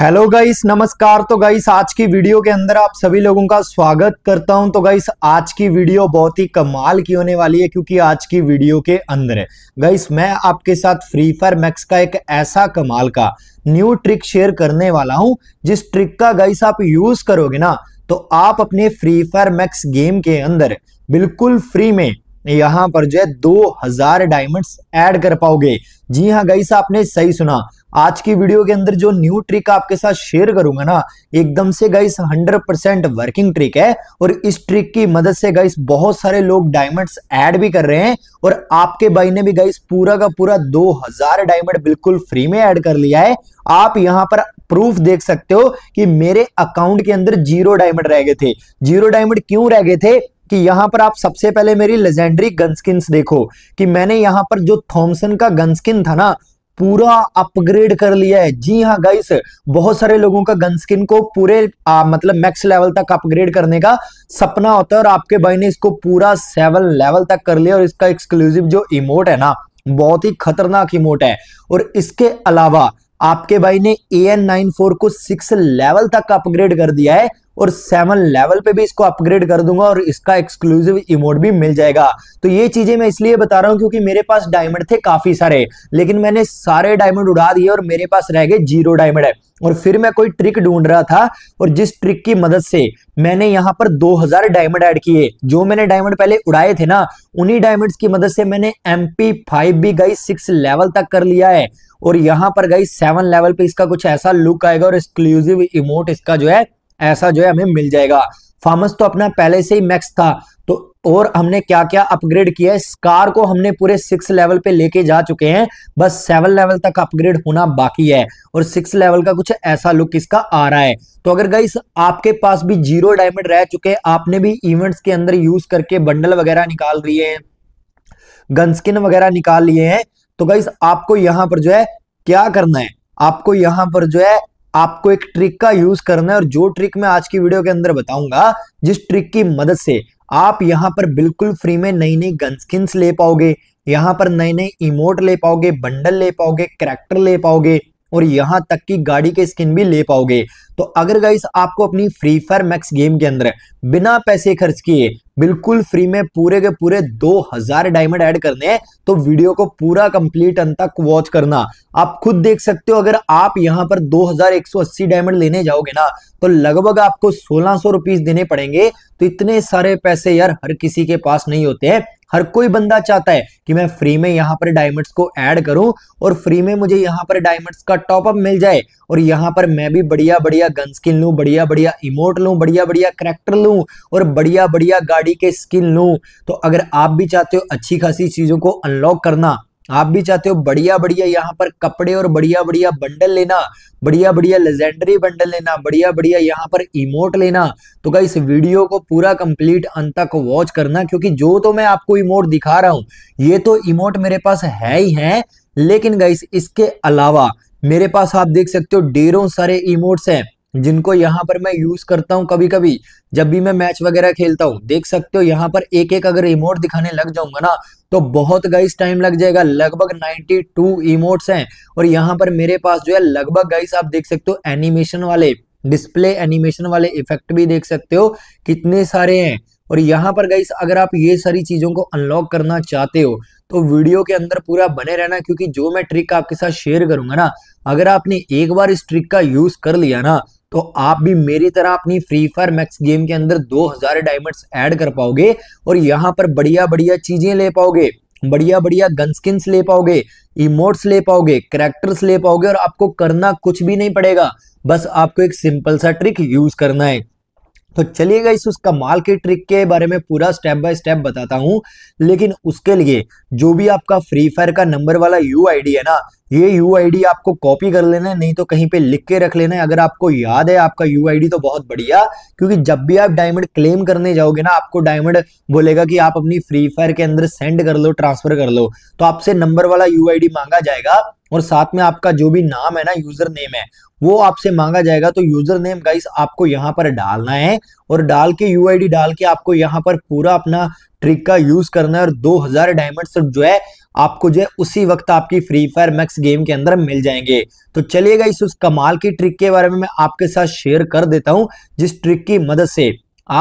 hello guys नमस्कार तो guys आज की वीडियो के अंदर आप सभी लोगों का स्वागत करता हूं तो गाइस आज की वीडियो बहुत ही कमाल की होने वाली है क्योंकि आज की वीडियो के अंदर है गाइस मैं आपके साथ फ्री फायर मैक्स का एक ऐसा कमाल का न्यू ट्रिक शेयर करने वाला हूं जिस ट्रिक का गाइस आप यूज करोगे ना तो आप अपने फ्री फायर मैक्स गेम के अंदर बिल्कुल फ्री में यहां पर जो है दो हजार डायमंड ऐड कर पाओगे जी हाँ गाइस आपने सही सुना आज की वीडियो के अंदर जो न्यू ट्रिक आपके साथ शेयर करूंगा ना एकदम से गाइस 100 परसेंट वर्किंग ट्रिक है और इस ट्रिक की मदद से गाइस बहुत सारे लोग डायमंड्स ऐड भी कर रहे हैं और आपके भाई ने भी गाइस पूरा का पूरा 2000 डायमंड बिल्कुल फ्री में ऐड कर लिया है आप यहां पर प्रूफ देख सकते हो कि मेरे अकाउंट के अंदर जीरो डायमंड रह गए थे जीरो डायमंड क्यों रह गए थे कि यहां पर आप सबसे पहले मेरी लेजेंडरी गनस्किन्स देखो कि मैंने यहां पर जो थॉमसन का गनस्किन था ना पूरा अपग्रेड कर लिया है जी हाँ गाइस बहुत सारे लोगों का गन स्किन को पूरे आ, मतलब मैक्स लेवल तक अपग्रेड करने का सपना होता है और आपके भाई ने इसको पूरा सेवन लेवल तक कर लिया और इसका एक्सक्लूसिव जो इमोट है ना बहुत ही खतरनाक इमोट है और इसके अलावा आपके भाई ने ए एन नाइन फोर को सिक्स लेवल तक अपग्रेड कर दिया है और सेवन लेवल पे भी इसको अपग्रेड कर दूंगा और इसका एक्सक्लूसिव इमोट भी मिल जाएगा तो ये चीजें मैं इसलिए बता रहा हूँ क्योंकि मेरे पास डायमंड थे काफी सारे लेकिन मैंने सारे डायमंड उड़ा दिए और मेरे पास रह गए जीरो डायमंड है और फिर मैं कोई ट्रिक ढूंढ रहा था और जिस ट्रिक की मदद से मैंने यहाँ पर 2000 डायमंड ऐड किए जो मैंने डायमंड पहले उड़ाए थे ना उन्हीं डायमंड्स की मदद से मैंने एम पी फाइव भी गई सिक्स लेवल तक कर लिया है और यहाँ पर गई सेवन लेवल पे इसका कुछ ऐसा लुक आएगा और एक्सक्लूसिव इमोट इसका जो है ऐसा जो है हमें मिल जाएगा फार्मस तो अपना पहले से ही मैक्स था तो और हमने क्या क्या अपग्रेड किया है स्कार को हमने पूरे सिक्स लेवल पे लेके जा चुके हैं बस सेवन लेवल तक अपग्रेड होना बाकी है और सिक्स लेवल का कुछ ऐसा लुक इसका आ रहा है तो अगर गई आपके पास भी जीरो डायमंड रह चुके हैं आपने भी इवेंट्स के अंदर यूज करके बंडल वगैरह निकाल लिए हैं गनस्किन वगैरह निकाल लिए हैं तो गई आपको यहां पर जो है क्या करना है आपको यहां पर जो है आपको एक ट्रिक का यूज करना है और जो ट्रिक मैं आज की वीडियो के अंदर बताऊंगा जिस ट्रिक की मदद से आप यहां पर बिल्कुल फ्री में नई नई गन ले पाओगे यहां पर नए नए इमोट ले पाओगे बंडल ले पाओगे करेक्टर ले पाओगे और यहां तक की गाड़ी के स्किन भी ले पाओगे तो अगर गाइस आपको अपनी फ्री फायर मैक्स गेम के अंदर बिना पैसे खर्च किए बिल्कुल फ्री में पूरे के पूरे 2000 डायमंड ऐड करने हैं तो वीडियो को पूरा कंप्लीट अंत तक वॉच करना आप खुद देख सकते हो अगर आप यहां पर 2180 डायमंड लेने जाओगे ना तो लगभग आपको सोलह सौ देने पड़ेंगे तो इतने सारे पैसे यार हर किसी के पास नहीं होते हैं हर कोई बंदा चाहता है कि मैं फ्री में यहाँ पर डायमंड्स को ऐड करूं और फ्री में मुझे यहाँ पर डायमंड्स का टॉपअप मिल जाए और यहाँ पर मैं भी बढ़िया बढ़िया गन स्किन लू बढ़िया बढ़िया इमोट लू बढ़िया बढ़िया करेक्टर लू और बढ़िया बढ़िया गाड़ी के स्किन लू तो अगर आप भी चाहते हो अच्छी खासी चीज़ों को अनलॉक करना आप भी चाहते हो बढ़िया बढ़िया यहाँ पर कपड़े और बढ़िया बढ़िया बंडल लेना बढ़िया बढ़िया लेजेंडरी बंडल लेना बढ़िया बढ़िया यहाँ पर इमोट लेना तो क्या इस वीडियो को पूरा कंप्लीट अंत तक वॉच करना क्योंकि जो तो मैं आपको इमोट दिखा रहा हूँ ये तो इमोट मेरे पास है ही है लेकिन गाइस इसके अलावा मेरे पास आप देख सकते हो ढेरों सारे इमोट्स हैं जिनको यहाँ पर मैं यूज करता हूँ कभी कभी जब भी मैं मैच वगैरह खेलता हूँ देख सकते हो यहाँ पर एक एक अगर इमोट दिखाने लग जाऊंगा ना तो बहुत गाइस टाइम लग जाएगा लगभग 92 इमोट्स हैं और यहाँ पर मेरे पास जो है लगभग गाइस आप देख सकते हो एनिमेशन वाले डिस्प्ले एनिमेशन वाले इफेक्ट भी देख सकते हो कितने सारे हैं और यहाँ पर गाइस अगर आप ये सारी चीज़ों को अनलॉक करना चाहते हो तो वीडियो के अंदर पूरा बने रहना क्योंकि जो मैं ट्रिक आपके साथ शेयर करूंगा ना अगर आपने एक बार इस ट्रिक का यूज़ कर लिया ना तो आप भी मेरी तरह अपनी फ्री फायर मैक्स गेम के अंदर 2000 डायमंड एड कर पाओगे और यहाँ पर बढ़िया बढ़िया चीजें ले पाओगे बढ़िया बढ़िया गन स्किन्स ले पाओगे इमोट्स ले पाओगे करेक्टर्स ले पाओगे और आपको करना कुछ भी नहीं पड़ेगा बस आपको एक सिंपल सा ट्रिक यूज करना है तो चलिएगा इस उसका माल के ट्रिक के बारे में पूरा स्टेप बाय स्टेप बताता हूँ लेकिन उसके लिए जो भी आपका फ्री फायर का नंबर वाला यू है ना ये यू आपको कॉपी कर लेना है नहीं तो कहीं पे लिख के रख लेना है अगर आपको याद है आपका यू तो बहुत बढ़िया क्योंकि जब भी आप डायमंड क्लेम करने जाओगे ना आपको डायमंड बोलेगा कि आप अपनी फ्री फायर के अंदर सेंड कर लो ट्रांसफर कर लो तो आपसे नंबर वाला यू मांगा जाएगा और साथ में आपका जो भी नाम है ना यूजर नेम है वो आपसे मांगा जाएगा तो यूजर नेम गाइस आपको यहाँ पर डालना है और डाल के यू डाल के आपको यहाँ पर पूरा अपना ट्रिक का यूज करना है और 2000 डायमंड जो है आपको जो है उसी वक्त आपकी फ्री फायर मैक्स गेम के अंदर मिल जाएंगे तो चलिए गाइस उस कमाल की ट्रिक के बारे में मैं आपके साथ शेयर कर देता हूं जिस ट्रिक की मदद से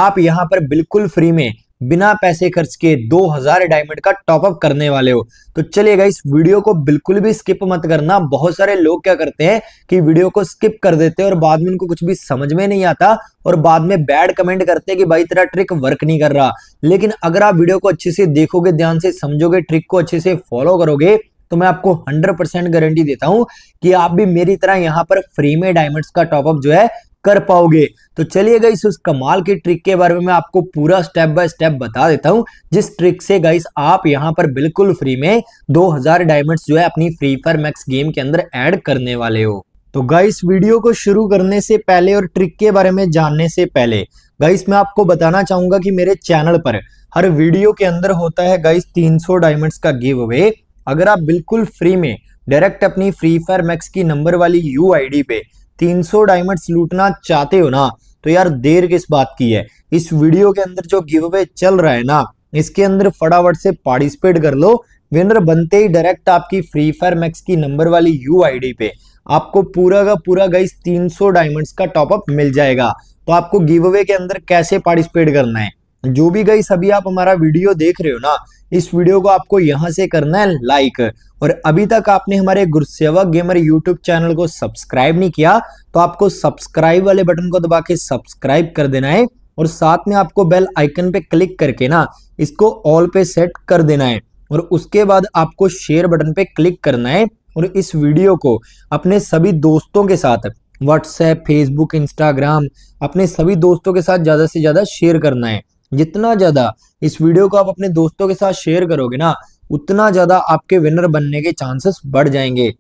आप यहां पर बिल्कुल फ्री में बिना पैसे खर्च के 2000 डायमंड का टॉपअप करने वाले हो तो चलिए इस वीडियो को बिल्कुल भी स्किप मत करना बहुत सारे लोग क्या करते हैं कि वीडियो को स्किप कर देते हैं और बाद में इनको कुछ भी समझ में नहीं आता और बाद में बैड कमेंट करते हैं कि भाई तेरा ट्रिक वर्क नहीं कर रहा लेकिन अगर आप वीडियो को अच्छे से देखोगे ध्यान से समझोगे ट्रिक को अच्छे से फॉलो करोगे तो मैं आपको 100 गारंटी देता हूं कि आप भी मेरी तरह यहां पर फ्री में डायमंड्स का टॉपअप जो है कर पाओगे तो चलिए गाइस उस कमाल की ट्रिक के बारे में मैं आपको पूरा स्टेप बाय स्टेप बता देता हूं जिस ट्रिक से गाइस आप यहां पर बिल्कुल फ्री में 2000 डायमंड्स जो है अपनी फ्री फायर मैक्स गेम के अंदर ऐड करने वाले हो तो गाइस वीडियो को शुरू करने से पहले और ट्रिक के बारे में जानने से पहले गाइस मैं आपको बताना चाहूंगा कि मेरे चैनल पर हर वीडियो के अंदर होता है गाइस 300 डायमंड का गिव अवे अगर आप बिल्कुल फ्री में डायरेक्ट अपनी फ्री फायर मैक्स की नंबर वाली यू पे 300 डायमंड्स लूटना चाहते हो ना तो यार देर किस बात की है इस वीडियो के अंदर जो गिव अवे चल रहा है ना इसके अंदर फटाफट से पार्टिसिपेट कर लो विनर बनते ही डायरेक्ट आपकी फ्री फायर मैक्स की नंबर वाली यू पे आपको पूरा का पूरा गाइस 300 डायमंड्स का टॉपअप मिल जाएगा तो आपको गिव अवे के अंदर कैसे पार्टिसिपेट करना है जो भी गई सभी आप हमारा वीडियो देख रहे हो ना इस वीडियो को आपको यहाँ से करना है लाइक और अभी तक आपने हमारे गुरुसेवक गेमर यूट्यूब चैनल को सब्सक्राइब नहीं किया तो आपको सब्सक्राइब वाले बटन को दबा के सब्सक्राइब कर देना है और साथ में आपको बेल आइकन पे क्लिक करके ना इसको ऑल पे सेट कर देना है और उसके बाद आपको शेयर बटन पे क्लिक करना है और इस वीडियो को अपने सभी दोस्तों के साथ व्हाट्सएप फेसबुक इंस्टाग्राम अपने सभी दोस्तों के साथ ज़्यादा से ज़्यादा शेयर करना है जितना ज्यादा इस वीडियो को आप अपने दोस्तों के साथ शेयर करोगे ना उतना ज्यादा आपके विनर बनने के चांसेस बढ़ जाएंगे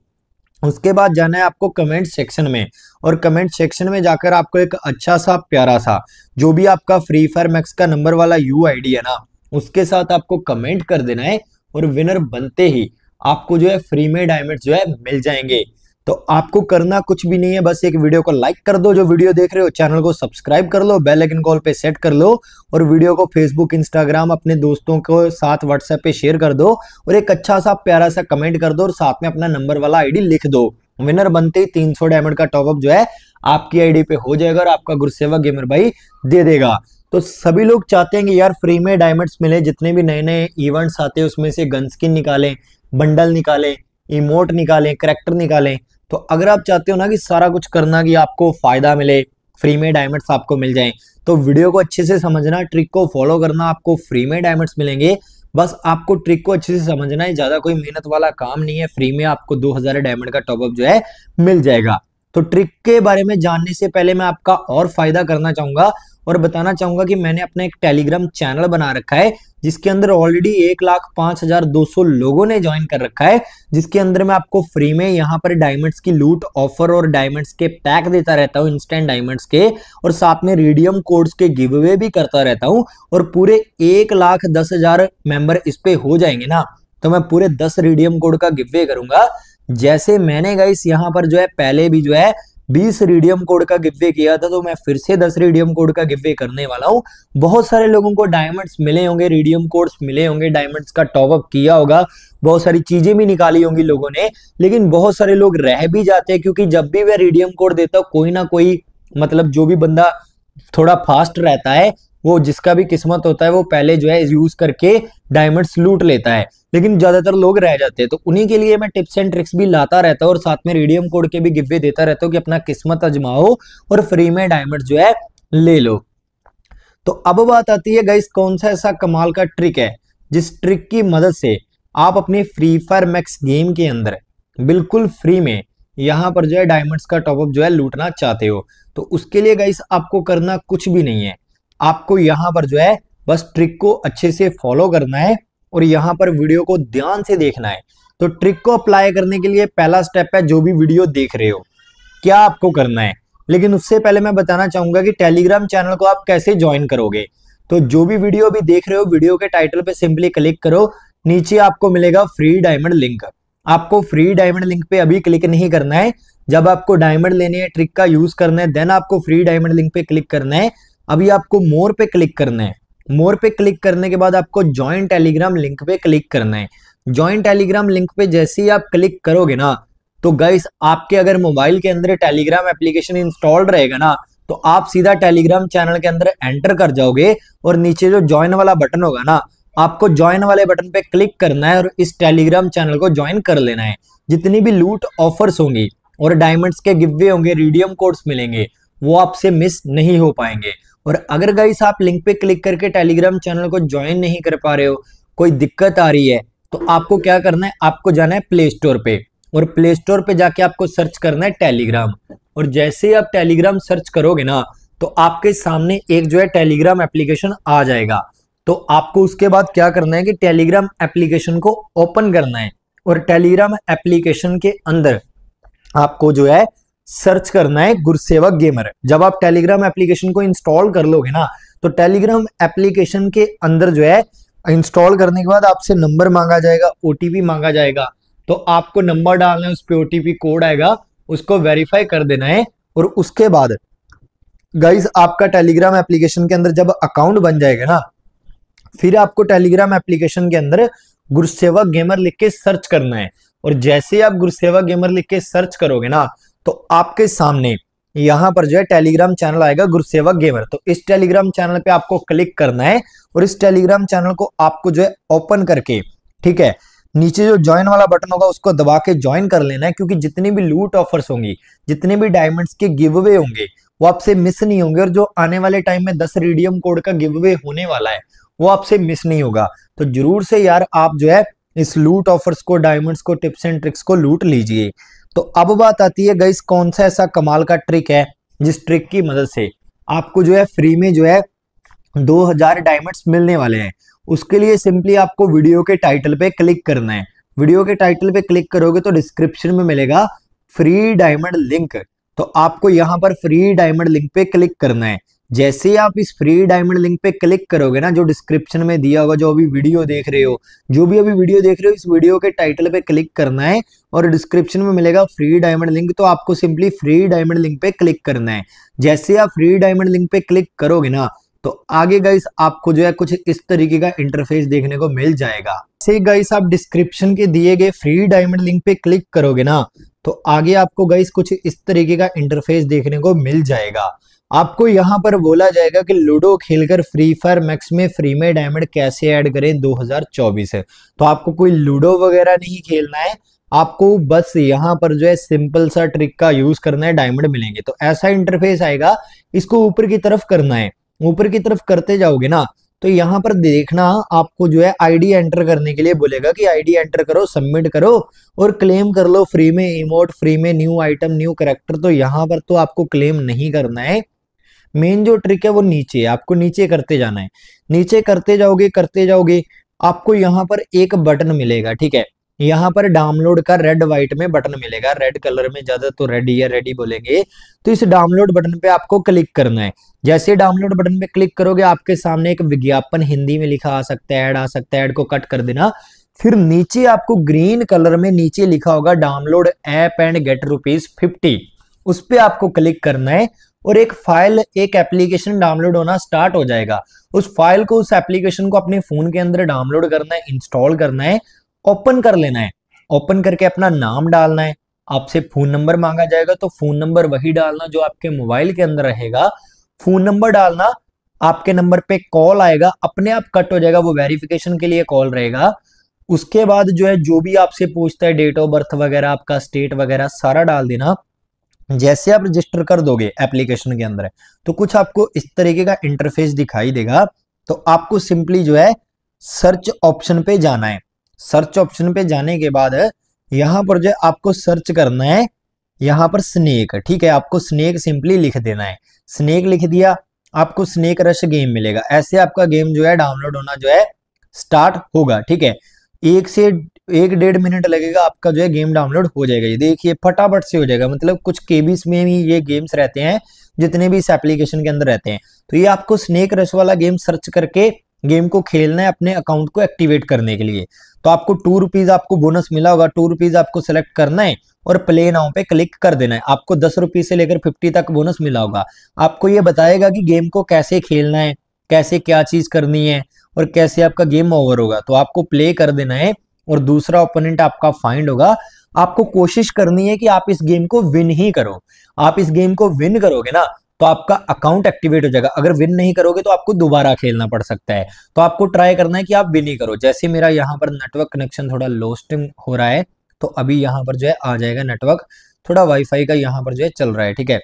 उसके बाद जाना है आपको कमेंट सेक्शन में और कमेंट सेक्शन में जाकर आपको एक अच्छा सा प्यारा सा जो भी आपका फ्री फायर मैक्स का नंबर वाला यू है ना उसके साथ आपको कमेंट कर देना है और विनर बनते ही आपको जो है फ्री में डायमंड जो है मिल जाएंगे तो आपको करना कुछ भी नहीं है बस एक वीडियो को लाइक कर दो जो वीडियो देख रहे हो चैनल को सब्सक्राइब कर लो बेल आइकन कॉल पे सेट कर लो और वीडियो को फेसबुक इंस्टाग्राम अपने दोस्तों को साथ व्हाट्सएप पे शेयर कर दो और एक अच्छा सा प्यारा सा कमेंट कर दो और साथ में अपना नंबर वाला आईडी लिख दो विनर बनते ही तीन सौ डायमंड का टॉपअप जो है आपकी आईडी पे हो जाएगा और आपका गुरुसेवा गेमर भाई दे देगा तो सभी लोग चाहते हैं कि यार फ्री में डायमंड्स मिले जितने भी नए नए इवेंट्स आते हैं उसमें से गन स्किन निकालें बंडल निकालें इमोट निकालें करेक्टर निकालें तो अगर आप चाहते हो ना कि सारा कुछ करना कि आपको फायदा मिले फ्री में डायमंड्स आपको मिल जाएं तो वीडियो को अच्छे से समझना ट्रिक को फॉलो करना आपको फ्री में डायमंड्स मिलेंगे बस आपको ट्रिक को अच्छे से समझना है ज्यादा कोई मेहनत वाला काम नहीं है फ्री में आपको 2000 डायमंड का टॉपअप जो है मिल जाएगा तो ट्रिक के बारे में जानने से पहले मैं आपका और फायदा करना चाहूंगा और बताना चाहूंगा कि मैंने अपना एक टेलीग्राम चैनल बना रखा है जिसके अंदर ऑलरेडी एक लाख पांच हजार दो सौ लोगों ने ज्वाइन कर रखा है जिसके अंदर मैं आपको फ्री में यहाँ पर डायमंड्स की लूट ऑफर और डायमंड्स के पैक देता रहता हूँ इंस्टेंट डायमंड्स के और साथ में रेडियम कोड्स के गिव अवे भी करता रहता हूँ और पूरे एक लाख दस हजार मेंबर इस पे हो जाएंगे ना तो मैं पूरे दस रेडियम कोड का गिव अवे करूंगा जैसे मैंने गाइस यहाँ पर जो है पहले भी जो है बीस रेडियम कोड का गिब्बे किया था तो मैं फिर से दस रेडियम कोड का गिब्बे करने वाला हूँ बहुत सारे लोगों को डायमंड्स मिले होंगे रेडियम कोड्स मिले होंगे डायमंड्स का टॉपअप किया होगा बहुत सारी चीजें भी निकाली होंगी लोगों ने लेकिन बहुत सारे लोग रह भी जाते हैं क्योंकि जब भी मैं रेडियम कोड देता हूँ कोई ना कोई मतलब जो भी बंदा थोड़ा फास्ट रहता है वो जिसका भी किस्मत होता है वो पहले जो है यूज करके डायमंड्स लूट लेता है लेकिन ज्यादातर लोग रह जाते हैं तो उन्हीं के लिए मैं टिप्स एंड ट्रिक्स भी लाता रहता हूँ और साथ में रेडियम कोड के भी गिफ्ट देता रहता हूँ कि अपना किस्मत अजमाओ और फ्री में डायमंड जो है ले लो तो अब बात आती है गाइस कौन सा ऐसा कमाल का ट्रिक है जिस ट्रिक की मदद से आप अपने फ्री फायर मैक्स गेम के अंदर बिल्कुल फ्री में यहाँ पर जो है डायमंड्स का टॉपअप जो है लूटना चाहते हो तो उसके लिए गाइस आपको करना कुछ भी नहीं है आपको यहाँ पर जो है बस ट्रिक को अच्छे से फॉलो करना है और यहाँ पर वीडियो को ध्यान से देखना है तो ट्रिक को अप्लाई करने के लिए पहला स्टेप है जो भी वीडियो देख रहे हो क्या आपको करना है लेकिन उससे पहले मैं बताना चाहूंगा कि टेलीग्राम चैनल को आप कैसे ज्वाइन करोगे तो जो भी वीडियो अभी देख रहे हो वीडियो के टाइटल पे सिंपली क्लिक करो नीचे आपको मिलेगा फ्री डायमंड लिंक आपको फ्री डायमंड लिंक पे अभी क्लिक नहीं करना है जब आपको डायमंड लेने हैं ट्रिक का यूज करना है देन आपको फ्री डायमंड लिंक पे क्लिक करना है अभी आपको मोर पे क्लिक करना है मोर पे क्लिक करने के बाद आपको ज्वाइन टेलीग्राम लिंक पे क्लिक करना है ज्वाइन टेलीग्राम लिंक पे जैसे ही आप क्लिक करोगे ना तो गाइस आपके अगर मोबाइल के अंदर टेलीग्राम एप्लीकेशन इंस्टॉल्ड रहेगा ना तो आप सीधा टेलीग्राम चैनल के अंदर एंटर कर जाओगे और नीचे जो ज्वाइन वाला बटन होगा ना आपको ज्वाइन वाले बटन पे क्लिक करना है और इस टेलीग्राम चैनल को ज्वाइन कर लेना है जितनी भी लूट ऑफर्स होंगी और डायमंड्स के गिवे होंगे रीडियम कोड्स मिलेंगे वो आपसे मिस नहीं हो पाएंगे और अगर गाइस आप लिंक पे क्लिक करके टेलीग्राम चैनल को ज्वाइन नहीं कर पा रहे हो कोई दिक्कत आ रही है तो आपको क्या करना है आपको जाना है प्ले स्टोर पे और प्ले स्टोर पे जाके आपको सर्च करना है टेलीग्राम और जैसे ही आप टेलीग्राम सर्च करोगे ना तो आपके सामने एक जो है टेलीग्राम एप्लीकेशन आ जाएगा तो आपको उसके बाद क्या करना है कि टेलीग्राम एप्लीकेशन को ओपन करना है और टेलीग्राम एप्लीकेशन के अंदर आपको जो है सर्च करना है गुरसेवक गेमर जब आप टेलीग्राम एप्लीकेशन को इंस्टॉल कर लोगे ना तो टेलीग्राम एप्लीकेशन के अंदर जो है इंस्टॉल करने के बाद आपसे नंबर मांगा जाएगा ओटीपी मांगा जाएगा तो आपको नंबर डालना है उस पर ओटीपी कोड आएगा उसको वेरीफाई कर देना है और उसके बाद गाइज आपका टेलीग्राम एप्लीकेशन के अंदर जब अकाउंट बन जाएगा ना फिर आपको टेलीग्राम एप्लीकेशन के अंदर गुरुसेवा गेमर लिख के सर्च करना है और जैसे आप गुरुसेवा गेमर लिख के सर्च करोगे ना तो आपके सामने यहाँ पर जो है टेलीग्राम चैनल आएगा गुरुसेवक गेमर तो इस टेलीग्राम चैनल पे आपको क्लिक करना है और इस टेलीग्राम चैनल को आपको जो है ओपन करके ठीक है नीचे जो ज्वाइन वाला बटन होगा उसको दबा के ज्वाइन कर लेना है क्योंकि जितनी भी लूट ऑफर्स होंगी जितने भी डायमंड्स के गिव अवे होंगे वो आपसे मिस नहीं होंगे और जो आने वाले टाइम में दस रेडियम कोड का गिव अवे होने वाला है वो आपसे मिस नहीं होगा तो जरूर से यार आप जो है इस लूट ऑफर्स को डायमंड्स को टिप्स एंड ट्रिक्स को लूट लीजिए तो अब बात आती है गई कौन सा ऐसा कमाल का ट्रिक है जिस ट्रिक की मदद से आपको जो है फ्री में जो है 2000 डायमंड्स मिलने वाले हैं उसके लिए सिंपली आपको वीडियो के टाइटल पे क्लिक करना है वीडियो के टाइटल पे क्लिक करोगे तो डिस्क्रिप्शन में मिलेगा फ्री डायमंड लिंक तो आपको यहाँ पर फ्री डायमंड लिंक पे क्लिक करना है जैसे ही आप इस फ्री डायमंड लिंक पे क्लिक करोगे ना जो डिस्क्रिप्शन में दिया होगा जो अभी वीडियो देख रहे हो जो भी अभी वीडियो देख रहे हो इस वीडियो के टाइटल पे क्लिक करना है और डिस्क्रिप्शन में मिलेगा फ्री डायमंड लिंक तो आपको सिंपली फ्री डायमंड लिंक पे क्लिक करना है जैसे आप फ्री डायमंड लिंक पे क्लिक करोगे ना तो आगे गाइस आपको जो है कुछ इस तरीके का इंटरफेस देखने को मिल जाएगा से गाइस आप डिस्क्रिप्शन के दिए गए फ्री डायमंड लिंक पे क्लिक करोगे ना तो आगे आपको गाइस कुछ इस तरीके का इंटरफेस देखने को मिल जाएगा आपको यहाँ पर बोला जाएगा कि लूडो खेलकर फ्री फायर मैक्स में फ्री में डायमंड कैसे ऐड करें 2024 है तो आपको कोई लूडो वगैरह नहीं खेलना है आपको बस यहाँ पर जो है सिंपल सा ट्रिक का यूज करना है डायमंड मिलेंगे तो ऐसा इंटरफेस आएगा इसको ऊपर की तरफ करना है ऊपर की तरफ करते जाओगे ना तो यहाँ पर देखना आपको जो है आईडी एंटर करने के लिए बोलेगा कि आईडी एंटर करो सबमिट करो और क्लेम कर लो फ्री में इमोट फ्री में न्यू आइटम न्यू करेक्टर तो यहाँ पर तो आपको क्लेम नहीं करना है मेन जो ट्रिक है वो नीचे आपको नीचे करते जाना है नीचे करते जाओगे करते जाओगे आपको यहाँ पर एक बटन मिलेगा ठीक है यहाँ पर डाउनलोड का रेड व्हाइट में बटन मिलेगा रेड कलर में ज्यादा तो रेड या रेडी बोलेंगे तो इस डाउनलोड बटन पे आपको क्लिक करना है जैसे डाउनलोड बटन पे क्लिक करोगे आपके सामने एक विज्ञापन हिंदी में लिखा आ सकता है ऐड आ सकता है ऐड को कट कर देना फिर नीचे आपको ग्रीन कलर में नीचे लिखा होगा download app and get rupees fifty उस पर आपको क्लिक करना है और एक फाइल एक एप्लीकेशन डाउनलोड होना स्टार्ट हो जाएगा उस फाइल को उस एप्लीकेशन को अपने फोन के अंदर डाउनलोड करना है इंस्टॉल करना है ओपन कर लेना है ओपन करके अपना नाम डालना है आपसे फोन नंबर मांगा जाएगा तो फोन नंबर वही डालना जो आपके मोबाइल के अंदर रहेगा फोन नंबर डालना आपके नंबर पे कॉल आएगा अपने आप कट हो जाएगा वो वेरिफिकेशन के लिए कॉल रहेगा उसके बाद जो है जो भी आपसे पूछता है डेट ऑफ बर्थ वगैरह आपका स्टेट वगैरह सारा डाल देना जैसे आप रजिस्टर कर दोगे एप्लीकेशन के अंदर तो कुछ आपको इस तरीके का इंटरफेस दिखाई देगा तो आपको सिंपली जो है सर्च ऑप्शन पे जाना है सर्च ऑप्शन पे जाने के बाद यहां पर जो है आपको सर्च करना है यहां पर स्नेक ठीक है आपको स्नेक सिंपली लिख देना है स्नेक लिख दिया आपको स्नेक रश गेम मिलेगा ऐसे आपका गेम जो है डाउनलोड होना जो है स्टार्ट होगा ठीक है एक से एक डेढ़ मिनट लगेगा आपका जो है गेम डाउनलोड हो जाएगा ये देखिए फटाफट से हो जाएगा मतलब कुछ केबीस में ही ये गेम्स रहते हैं जितने भी इस एप्लीकेशन के अंदर रहते हैं तो ये आपको स्नेक रश वाला गेम सर्च करके गेम को खेलना है अपने अकाउंट को एक्टिवेट करने के लिए तो आपको टू रुपीज आपको बोनस मिला होगा टू रुपीज आपको सेलेक्ट करना है और प्ले नाउ पे क्लिक कर देना है आपको दस रुपीज से लेकर फिफ्टी तक बोनस मिला होगा आपको ये बताएगा कि गेम को कैसे खेलना है कैसे क्या चीज करनी है और कैसे आपका गेम ओवर होगा तो आपको प्ले कर देना है और दूसरा ओपोनेंट आपका फाइंड होगा आपको कोशिश करनी है कि आप इस गेम को विन ही करो आप इस गेम को विन करोगे ना तो आपका अकाउंट एक्टिवेट हो जाएगा अगर विन नहीं करोगे तो आपको दोबारा खेलना पड़ सकता है तो आपको ट्राई करना है कि आप विन ही करो जैसे मेरा यहाँ पर नेटवर्क कनेक्शन थोड़ा लोस्टिंग हो रहा है तो अभी यहाँ पर जो है आ जाएगा नेटवर्क थोड़ा वाईफाई का यहाँ पर जो है चल रहा है ठीक है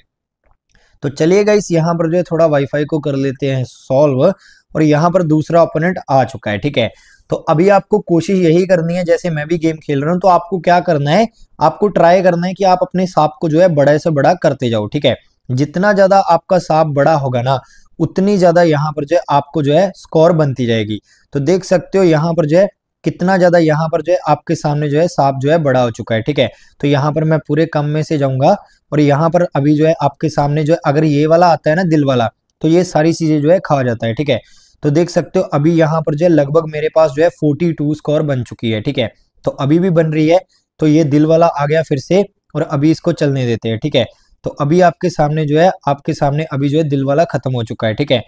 तो चलिएगा इस यहाँ पर जो है थोड़ा वाईफाई को कर लेते हैं सॉल्व और यहाँ पर दूसरा ओपोनेंट आ चुका है ठीक है तो अभी आपको कोशिश यही करनी है जैसे मैं भी गेम खेल रहा हूँ तो आपको क्या करना है आपको ट्राई करना है कि आप अपने सांप को जो है बड़े से बड़ा करते जाओ ठीक है जितना ज्यादा आपका सांप बड़ा होगा ना उतनी ज्यादा यहाँ पर जो है आपको जो है स्कोर बनती जाएगी तो देख सकते हो यहाँ पर जो है कितना ज्यादा यहाँ पर जो है आपके सामने जो है सांप जो है बड़ा हो चुका है ठीक है तो यहाँ पर मैं पूरे कम में से जाऊंगा और यहाँ पर अभी जो है आपके सामने जो है अगर ये वाला आता है ना दिल वाला तो ये सारी चीजें जो है खा जाता है ठीक है तो देख सकते हो अभी यहाँ पर जो है लगभग मेरे पास जो है फोर्टी टू स्कोर बन चुकी है ठीक है तो अभी भी बन रही है तो ये दिल वाला आ गया फिर से और अभी इसको चलने देते हैं ठीक है तो अभी आपके सामने जो है आपके सामने अभी जो है दिल वाला खत्म हो चुका है ठीक है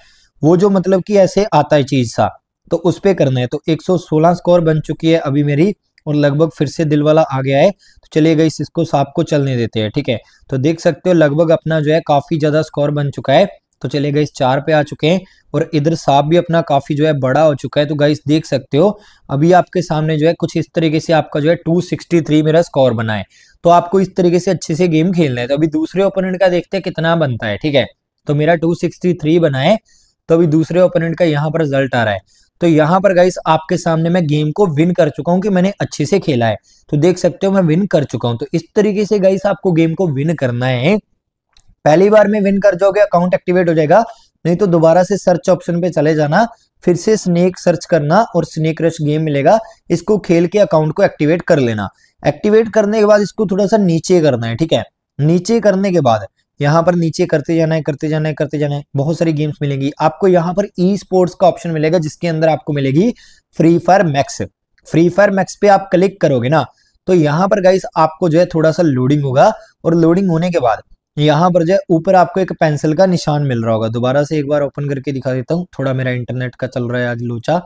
वो जो मतलब कि ऐसे आता है चीज सा तो उस पर करना है तो 116 स्कोर बन चुकी है अभी मेरी और लगभग फिर से दिल वाला आ गया है तो चलिए गई इसको सांप को चलने देते हैं ठीक है तो देख सकते हो लगभग अपना जो है काफी ज्यादा स्कोर बन चुका है तो चले गाइस चार पे आ चुके हैं और इधर सांप भी अपना काफ़ी जो है बड़ा हो चुका है तो गाइस देख सकते हो अभी आपके सामने जो है कुछ इस तरीके से आपका जो है 263 मेरा स्कोर बना है तो आपको इस तरीके से अच्छे से गेम खेलना है तो अभी दूसरे ओपोनेंट का देखते हैं कितना बनता है ठीक है तो मेरा 263 बना है तो अभी दूसरे ओपोनेंट का यहाँ पर रिजल्ट आ रहा है तो यहाँ पर गाइस आपके सामने मैं गेम को विन कर चुका हूँ कि मैंने अच्छे से खेला है तो देख सकते हो मैं विन कर चुका हूँ तो इस तरीके से गाइस आपको गेम को विन करना है पहली बार में विन कर जाओगे अकाउंट एक्टिवेट हो जाएगा नहीं तो दोबारा से सर्च ऑप्शन पे चले जाना फिर से स्नेक सर्च करना और स्नेक रश गेम मिलेगा इसको खेल के अकाउंट को एक्टिवेट कर लेना एक्टिवेट करने के बाद इसको थोड़ा सा नीचे करना है ठीक है नीचे करने के बाद यहाँ पर नीचे करते जाना है करते जाना है करते जाना है बहुत सारी गेम्स मिलेंगी आपको यहाँ पर ई स्पोर्ट्स का ऑप्शन मिलेगा जिसके अंदर आपको मिलेगी Free fire Max Free fire Max पे आप क्लिक करोगे ना तो यहाँ पर गाइस आपको जो है थोड़ा सा लोडिंग होगा और लोडिंग होने के बाद यहाँ पर जो है ऊपर आपको एक पेंसिल का निशान मिल रहा होगा दोबारा से एक बार ओपन करके दिखा देता हूँ थोड़ा मेरा इंटरनेट का चल रहा है आज लोचा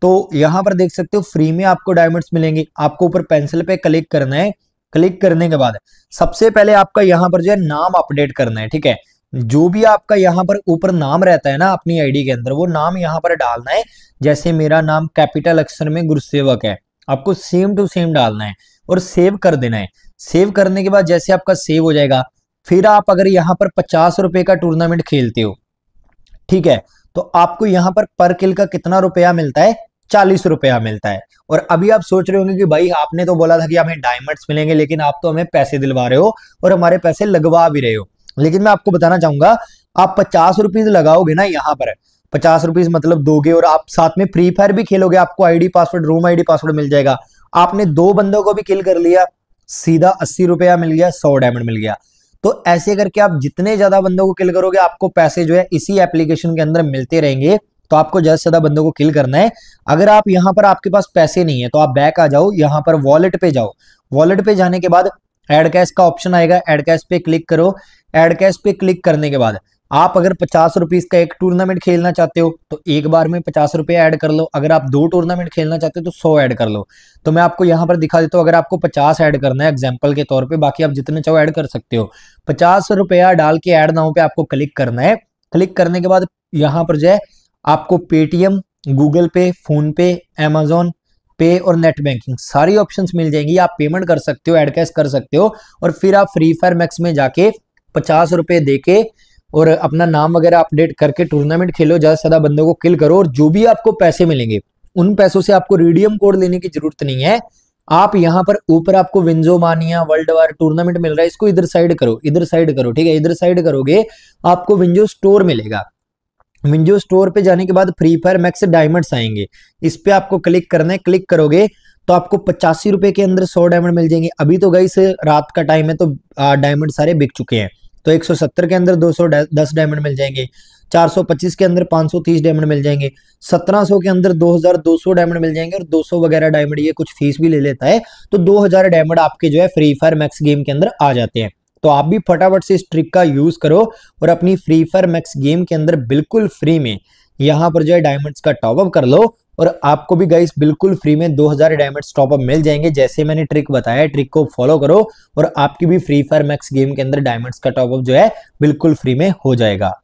तो यहाँ पर देख सकते हो फ्री में आपको डायमंड्स मिलेंगे आपको ऊपर पेंसिल पे क्लिक करना है क्लिक करने के बाद सबसे पहले आपका यहाँ पर जो है नाम अपडेट करना है ठीक है जो भी आपका यहाँ पर ऊपर नाम रहता है ना अपनी आईडी के अंदर वो नाम यहाँ पर डालना है जैसे मेरा नाम कैपिटल अक्षर में गुरुसेवक है आपको सेम टू सेम डालना है और सेव कर देना है सेव करने के बाद जैसे आपका सेव हो जाएगा फिर आप अगर यहां पर पचास रुपए का टूर्नामेंट खेलते हो ठीक है तो आपको यहां पर पर किल का कितना रुपया मिलता है चालीस रुपया मिलता है और अभी आप सोच रहे होंगे कि भाई आपने तो बोला था कि हमें डायमंड्स मिलेंगे लेकिन आप तो हमें पैसे दिलवा रहे हो और हमारे पैसे लगवा भी रहे हो लेकिन मैं आपको बताना चाहूंगा आप पचास रुपीज लगाओगे ना यहाँ पर पचास रुपीज मतलब दोगे और आप साथ में फ्री फायर भी खेलोगे आपको ID password room ID password मिल जाएगा आपने दो बंदों को भी किल कर लिया सीधा अस्सी रुपया मिल गया सौ डायमंड मिल गया तो ऐसे करके आप जितने ज्यादा बंदों को किल करोगे आपको पैसे जो है इसी एप्लीकेशन के अंदर मिलते रहेंगे तो आपको ज्यादा से ज्यादा बंदों को किल करना है अगर आप यहाँ पर आपके पास पैसे नहीं है तो आप बैक आ जाओ यहाँ पर वॉलेट पे जाओ वॉलेट पे जाने के बाद एड कैश का ऑप्शन आएगा एड कैश पे क्लिक करो एड कैश पे क्लिक करने के बाद आप अगर पचास रुपीज का एक टूर्नामेंट खेलना चाहते हो तो एक बार में पचास रुपए ऐड कर लो अगर आप दो टूर्नामेंट खेलना चाहते हो तो सौ ऐड कर लो तो मैं आपको यहाँ पर दिखा देता हूँ अगर आपको पचास ऐड करना है एग्जाम्पल के तौर पे बाकी आप जितने चाहो ऐड कर सकते हो पचास रुपया डाल के ऐड नाउ पे आपको क्लिक करना है क्लिक करने के बाद यहाँ पर जो है आपको Paytm Google Pay PhonePe Amazon Pay और नेट बैंकिंग सारी ऑप्शंस मिल जाएंगी आप पेमेंट कर सकते हो एड कैश कर सकते हो और फिर आप फ्री फायर मैक्स में जाके पचास रुपए दे के और अपना नाम वगैरह अपडेट करके टूर्नामेंट खेलो ज़्यादा से ज़्यादा बंदों को किल करो और जो भी आपको पैसे मिलेंगे उन पैसों से आपको रेडियम कोड लेने की जरूरत नहीं है आप यहाँ पर ऊपर आपको विंजो मानिया वर्ल्ड वार टूर्नामेंट मिल रहा है इसको इधर साइड करो इधर साइड करो ठीक है इधर साइड करोगे आपको विंजो स्टोर मिलेगा विंजो स्टोर पे जाने के बाद फ्री फायर मैक्स डायमंड्स आएंगे इस पे आपको क्लिक करना है क्लिक करोगे तो आपको पचासी रुपए के अंदर सौ डायमंड मिल जाएंगे अभी तो गई रात का टाइम है तो डायमंड सारे बिक चुके हैं तो 170 के अंदर 210 डायमंड मिल जाएंगे 425 के अंदर 530 डायमंड मिल जाएंगे 1700 के अंदर 2200 डायमंड मिल जाएंगे और 200 वगैरह डायमंड ये कुछ फीस भी ले लेता है तो 2000 डायमंड आपके जो है फ्री फायर मैक्स गेम के अंदर आ जाते हैं तो आप भी फटाफट से इस ट्रिक का यूज करो और अपनी फ्री फायर मैक्स गेम के अंदर बिल्कुल फ्री में यहाँ पर जो है डायमंड्स का टॉपअप कर लो और आपको भी गाइस बिल्कुल फ्री में 2000 डायमंड टॉपअप मिल जाएंगे जैसे मैंने ट्रिक बताया ट्रिक को फॉलो करो और आपकी भी फ्री फायर मैक्स गेम के अंदर डायमंड्स का टॉपअप जो है बिल्कुल फ्री में हो जाएगा